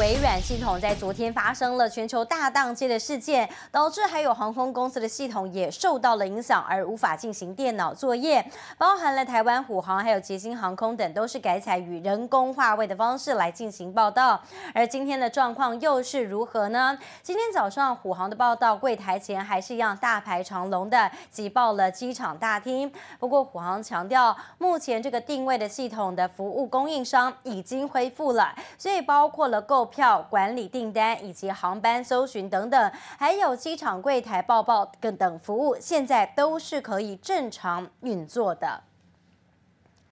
微软系统在昨天发生了全球大宕机的事件，导致还有航空公司的系统也受到了影响，而无法进行电脑作业，包含了台湾虎航还有捷星航空等，都是改采与人工化位的方式来进行报道。而今天的状况又是如何呢？今天早上虎航的报道柜台前还是一样大排长龙的，挤爆了机场大厅。不过虎航强调，目前这个定位的系统的服务供应商已经恢复了，所以包括了购。票管理、订单以及航班搜寻等等，还有机场柜台报报等等服务，现在都是可以正常运作的。